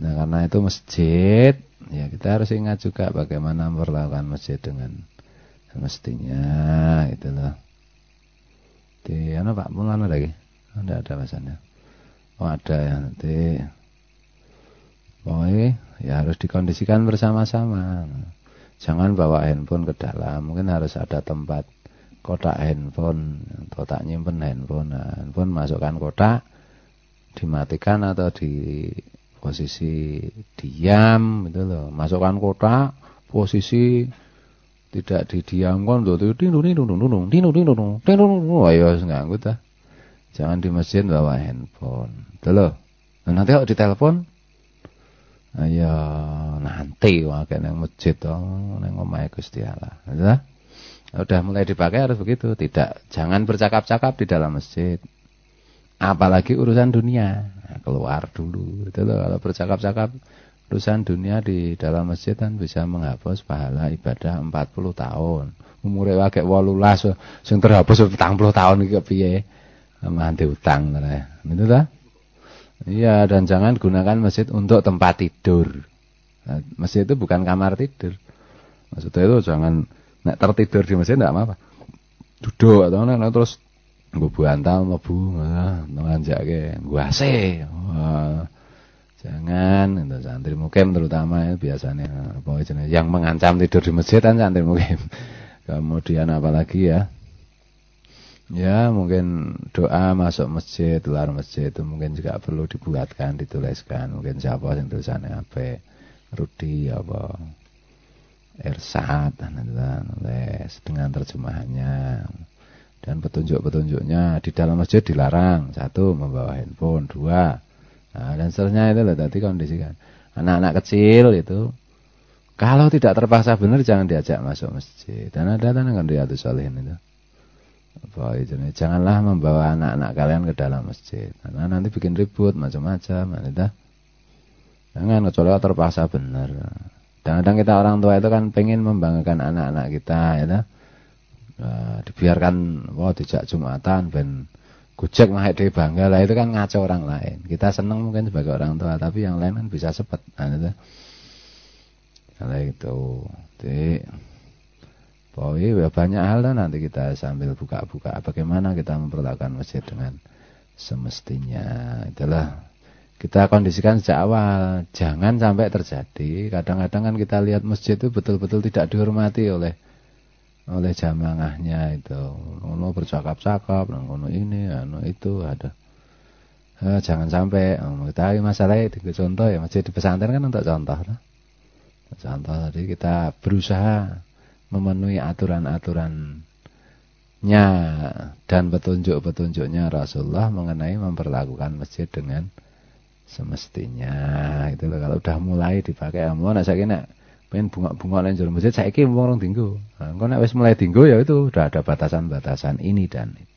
Nah, karena itu masjid, ya kita harus ingat juga bagaimana memperlakukan masjid dengan semestinya gitu loh. Di mana Pak Mulan lagi? Ada ada masanya? Oh ada ya nanti. Pokoknya ya harus dikondisikan bersama-sama. Jangan bawa handphone ke dalam. Mungkin harus ada tempat kotak handphone, kotak nyimpen handphone. Nah, handphone masukkan kotak, dimatikan atau di posisi diam gitu loh masukkan kotak posisi tidak didiamkan tuh tuh tinu tinu tinu tinu tinu tinu tinu tinu ayo nggak ta jangan di masjid bawa handphone tuh loh nanti kalau ditelepon ayo nanti wakil yang masjid dong neng ngomai gusti allah udah udah mulai dipakai harus begitu tidak jangan bercakap-cakap di dalam masjid apalagi urusan dunia keluar dulu itu loh kalau bercakap-cakap urusan dunia di dalam masjid kan bisa menghapus pahala ibadah 40 tahun umurnya wakek walulah yang terhapus 40 tahun ya. gitu piye manti utang ya. itu lah iya dan jangan gunakan masjid untuk tempat tidur nah, masjid itu bukan kamar tidur maksudnya itu jangan nak tertidur di masjid tidak apa-apa duduk atau nah, terus nggo bantal ngajak ke gue ase Jangan itu santri mukim terutama ya, biasanya ah, apa yang mengancam tidur di masjid kan santri mukim. Kemudian apa lagi ya? Ya mungkin doa masuk masjid, luar masjid itu mungkin juga perlu dibuatkan, dituliskan. Mungkin siapa yang tulisannya apa? Rudi apa? Ersat dan nulis dengan terjemahannya dan petunjuk-petunjuknya di dalam masjid dilarang satu membawa handphone dua nah, dan seterusnya itu loh tadi kondisikan anak-anak kecil itu kalau tidak terpaksa benar jangan diajak masuk masjid dan ada tanda-tanda kan riadus solehin itu itu janganlah membawa anak-anak kalian ke dalam masjid karena nanti bikin ribut macam-macam kan itu jangan kecuali terpaksa benar kadang-kadang kita orang tua itu kan pengen membanggakan anak-anak kita ya Eh, dibiarkan wah wow, dijak jumatan ben gojek naik di bangga lah itu kan ngaco orang lain kita seneng mungkin sebagai orang tua tapi yang lain kan bisa sepet nah, itu kalau itu di Poi, ya banyak hal lah nanti kita sambil buka-buka bagaimana kita memperlakukan masjid dengan semestinya itulah kita kondisikan sejak awal jangan sampai terjadi kadang-kadang kan kita lihat masjid itu betul-betul tidak dihormati oleh oleh jamaahnya itu ngono bercakap-cakap ngono ini ngono anu itu ada eh, jangan sampai oh, tapi masalah itu contoh ya masjid di pesantren kan untuk contoh lah. contoh tadi kita berusaha memenuhi aturan aturannya dan petunjuk-petunjuknya Rasulullah mengenai memperlakukan masjid dengan semestinya itu kalau udah mulai dipakai amun saya kena pengen bunga-bunga lain jero masjid saiki wong orang tinggu, Nah, engko wes mulai tinggu ya itu udah ada batasan-batasan ini dan itu.